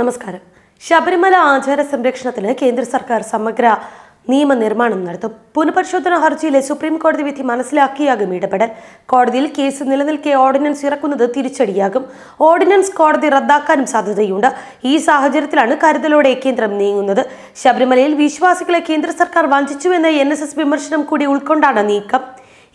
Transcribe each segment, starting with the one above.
നമസ്കാരം ശബരിമല ആചാര സംരക്ഷണത്തിന് കേന്ദ്ര സർക്കാർ സമഗ്ര നിയമനിർമ്മാണം നടത്തും പുനഃപരിശോധന ഹർജിയിലെ സുപ്രീം കോടതി വിധി മനസ്സിലാക്കിയാകും ഇടപെടൽ കോടതിയിൽ കേസ് നിലനിൽക്കെ ഓർഡിനൻസ് ഇറക്കുന്നത് തിരിച്ചടിയാകും ഓർഡിനൻസ് കോടതി റദ്ദാക്കാനും സാധ്യതയുണ്ട് ഈ സാഹചര്യത്തിലാണ് കരുതലോടെ കേന്ദ്രം നീങ്ങുന്നത് ശബരിമലയിൽ വിശ്വാസികളെ കേന്ദ്ര സർക്കാർ വഞ്ചിച്ചുവെന്ന എൻ വിമർശനം കൂടി ഉൾക്കൊണ്ടാണ് നീക്കം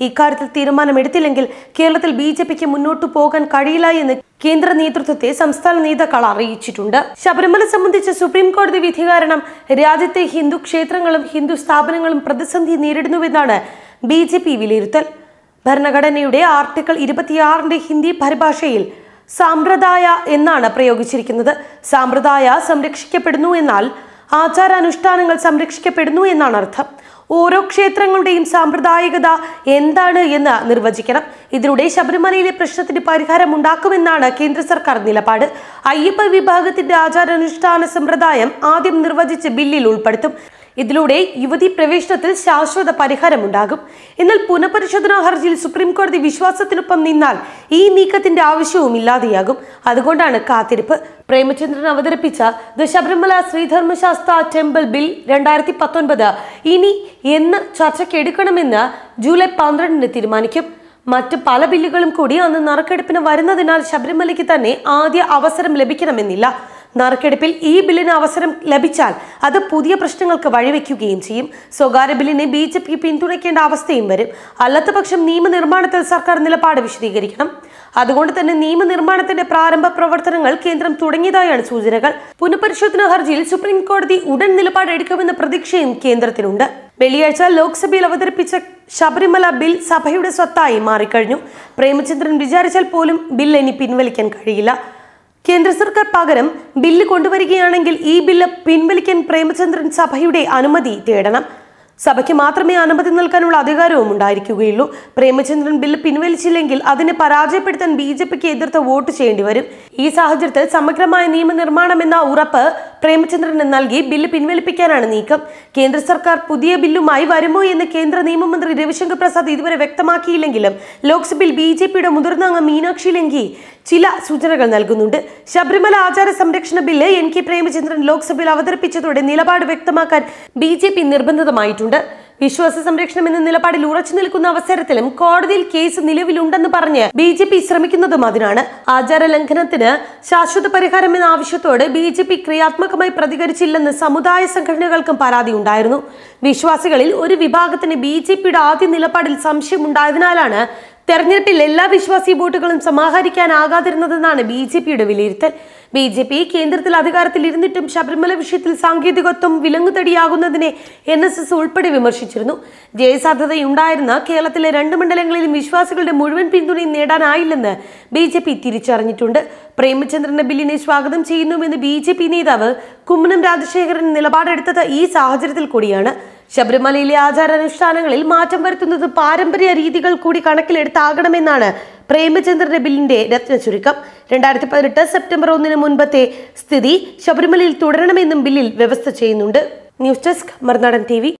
ഇക്കാര്യത്തിൽ തീരുമാനമെടുത്തില്ലെങ്കിൽ കേരളത്തിൽ ബി ജെ പിക്ക് മുന്നോട്ടു പോകാൻ കഴിയില്ല എന്ന് കേന്ദ്ര നേതൃത്വത്തെ സംസ്ഥാന നേതാക്കൾ അറിയിച്ചിട്ടുണ്ട് ശബരിമല സംബന്ധിച്ച സുപ്രീം കോടതി വിധി കാരണം രാജ്യത്തെ ഹിന്ദു ക്ഷേത്രങ്ങളും ഹിന്ദു സ്ഥാപനങ്ങളും പ്രതിസന്ധി നേരിടുന്നുവെന്നാണ് ബി ജെ പി വിലയിരുത്തൽ ഭരണഘടനയുടെ ആർട്ടിക്കിൾ ഇരുപത്തിയാറിന്റെ ഹിന്ദി പരിഭാഷയിൽ സാമ്പ്രദായ എന്നാണ് പ്രയോഗിച്ചിരിക്കുന്നത് സാമ്പ്രദായ സംരക്ഷിക്കപ്പെടുന്നു എന്നാൽ ആചാരാനുഷ്ഠാനങ്ങൾ സംരക്ഷിക്കപ്പെടുന്നു എന്നാണ് അർത്ഥം ഓരോ ക്ഷേത്രങ്ങളുടെയും സാമ്പ്രദായികത എന്താണ് എന്ന് നിർവചിക്കണം ഇതിലൂടെ ശബരിമലയിലെ പ്രശ്നത്തിന് പരിഹാരം ഉണ്ടാക്കുമെന്നാണ് കേന്ദ്ര സർക്കാർ നിലപാട് അയ്യപ്പ വിഭാഗത്തിന്റെ ആചാരാനുഷ്ഠാന സമ്പ്രദായം ആദ്യം നിർവചിച്ച് ബില്ലിൽ ഉൾപ്പെടുത്തും ഇതിലൂടെ യുവതി പ്രവേശനത്തിൽ ശാശ്വത പരിഹാരമുണ്ടാകും എന്നാൽ പുനഃപരിശോധനാ ഹർജിയിൽ സുപ്രീം കോടതി വിശ്വാസത്തിനൊപ്പം നിന്നാൽ ഈ നീക്കത്തിന്റെ ആവശ്യവും ഇല്ലാതെയാകും അതുകൊണ്ടാണ് കാത്തിരിപ്പ് പ്രേമചന്ദ്രൻ അവതരിപ്പിച്ച the Sabarimala Sreedharmashastra temple bill രണ്ടായിരത്തി പത്തൊൻപത് ഇനി എന്ന് ചർച്ചയ്ക്കെടുക്കണമെന്ന് ജൂലൈ പന്ത്രണ്ടിന് തീരുമാനിക്കും മറ്റ് പല ബില്ലുകളും കൂടി അന്ന് നറുക്കെടുപ്പിന് വരുന്നതിനാൽ ശബരിമലയ്ക്ക് തന്നെ ആദ്യ അവസരം ലഭിക്കണമെന്നില്ല നറുക്കെടുപ്പിൽ ഈ ബില്ലിന് അവസരം ലഭിച്ചാൽ അത് പുതിയ പ്രശ്നങ്ങൾക്ക് വഴിവെക്കുകയും ചെയ്യും സ്വകാര്യ ബില്ലിനെ ബി ജെ പി പിന്തുണയ്ക്കേണ്ട അവസ്ഥയും വരും അല്ലാത്തപക്ഷം നിയമനിർമ്മാണത്തിൽ സർക്കാർ നിലപാട് വിശദീകരിക്കണം അതുകൊണ്ട് തന്നെ നിയമനിർമ്മാണത്തിന്റെ പ്രാരംഭ പ്രവർത്തനങ്ങൾ കേന്ദ്രം തുടങ്ങിയതായാണ് സൂചനകൾ പുനഃപരിശോധന ഹർജിയിൽ സുപ്രീം കോടതി ഉടൻ നിലപാട് എടുക്കുമെന്ന പ്രതീക്ഷയും കേന്ദ്രത്തിനുണ്ട് വെള്ളിയാഴ്ച ലോക്സഭയിൽ അവതരിപ്പിച്ച ശബരിമല ബിൽ സഭയുടെ സ്വത്തായി മാറിക്കഴിഞ്ഞു പ്രേമചന്ദ്രൻ വിചാരിച്ചാൽ പോലും ബിൽ ഇനി പിൻവലിക്കാൻ കഴിയില്ല കേന്ദ്ര സർക്കാർ പകരം ബില്ല് കൊണ്ടുവരികയാണെങ്കിൽ ഈ ബില്ല് പിൻവലിക്കാൻ പ്രേമചന്ദ്രൻ സഭയുടെ അനുമതി തേടണം സഭയ്ക്ക് മാത്രമേ അനുമതി നൽകാനുള്ള അധികാരവും ഉണ്ടായിരിക്കുകയുള്ളൂ പ്രേമചന്ദ്രൻ ബില്ല് പിൻവലിച്ചില്ലെങ്കിൽ അതിനെ പരാജയപ്പെടുത്താൻ ബി ജെ പിക്ക് എതിർത്ത് വോട്ട് ചെയ്യേണ്ടി വരും ഈ സാഹചര്യത്തിൽ സമഗ്രമായ നിയമനിർമ്മാണം എന്ന ഉറപ്പ് പ്രേമചന്ദ്രന് നൽകി ബില്ല് പിൻവലിപ്പിക്കാനാണ് നീക്കം കേന്ദ്ര സർക്കാർ പുതിയ ബില്ലുമായി വരുമോ എന്ന് കേന്ദ്ര നിയമമന്ത്രി രവിശങ്കർ പ്രസാദ് ഇതുവരെ വ്യക്തമാക്കിയില്ലെങ്കിലും ലോക്സഭയിൽ ബി ജെ പിയുടെ മുതിർന്ന അംഗം മീനാക്ഷി ലെങ്കി ചില സൂചനകൾ നൽകുന്നുണ്ട് ശബരിമല ആചാര സംരക്ഷണ ബില്ല് എൻ കെ പ്രേമചന്ദ്രൻ ലോക്സഭയിൽ അവതരിപ്പിച്ചതോടെ നിലപാട് വ്യക്തമാക്കാൻ ബി നിർബന്ധിതമായിട്ടുണ്ട് വിശ്വാസ സംരക്ഷണം എന്ന നിലപാടിൽ ഉറച്ചു നിൽക്കുന്ന അവസരത്തിലും കോടതിയിൽ കേസ് നിലവിലുണ്ടെന്ന് പറഞ്ഞ് ബി ജെ പി ശ്രമിക്കുന്നതും അതിനാണ് ആചാര ലംഘനത്തിന് ശാശ്വത പരിഹാരം എന്ന ആവശ്യത്തോട് ബി ജെ പി ക്രിയാത്മകമായി പ്രതികരിച്ചില്ലെന്ന് സമുദായ സംഘടനകൾക്കും പരാതി ഉണ്ടായിരുന്നു വിശ്വാസികളിൽ ഒരു വിഭാഗത്തിന് ബി ജെ പിയുടെ ആദ്യ നിലപാടിൽ സംശയമുണ്ടായതിനാലാണ് തെരഞ്ഞെടുപ്പിൽ എല്ലാ വിശ്വാസി വോട്ടുകളും സമാഹരിക്കാനാകാതിരുന്നതെന്നാണ് ബി ജെ പിയുടെ വിലയിരുത്തൽ ബി ജെ പി കേന്ദ്രത്തിൽ അധികാരത്തിൽ ഇരുന്നിട്ടും ശബരിമല വിഷയത്തിൽ സാങ്കേതികത്വം വിലങ്ങുതടിയാകുന്നതിനെ എൻ എസ് എസ് ഉൾപ്പെടെ വിമർശിച്ചിരുന്നു ജയസാധ്യതയുണ്ടായിരുന്ന കേരളത്തിലെ രണ്ട് മണ്ഡലങ്ങളിലും വിശ്വാസികളുടെ മുഴുവൻ പിന്തുണയും നേടാനായില്ലെന്ന് ബി ജെ പി തിരിച്ചറിഞ്ഞിട്ടുണ്ട് പ്രേമചന്ദ്രന്റെ ബില്ലിനെ സ്വാഗതം ചെയ്യുന്നുവെന്ന് ബി ജെ പി നേതാവ് കുമ്മനം രാജശേഖരൻ നിലപാടെടുത്തത് ഈ സാഹചര്യത്തിൽ കൂടിയാണ് ശബരിമലയിലെ ആചാരാനുഷ്ഠാനങ്ങളിൽ മാറ്റം വരുത്തുന്നത് പാരമ്പര്യ രീതികൾ കൂടി കണക്കിലെടുത്താകണമെന്നാണ് പ്രേമചന്ദ്രന്റെ ബില്ലിന്റെ രത്ന ചുരുക്കം രണ്ടായിരത്തി പതിനെട്ട് സെപ്റ്റംബർ ഒന്നിന് മുൻപത്തെ സ്ഥിതി ശബരിമലയിൽ തുടരണമെന്നും ബില്ലിൽ വ്യവസ്ഥ ചെയ്യുന്നുണ്ട് ന്യൂസ് ഡെസ്ക് മറുനാടൻ ടി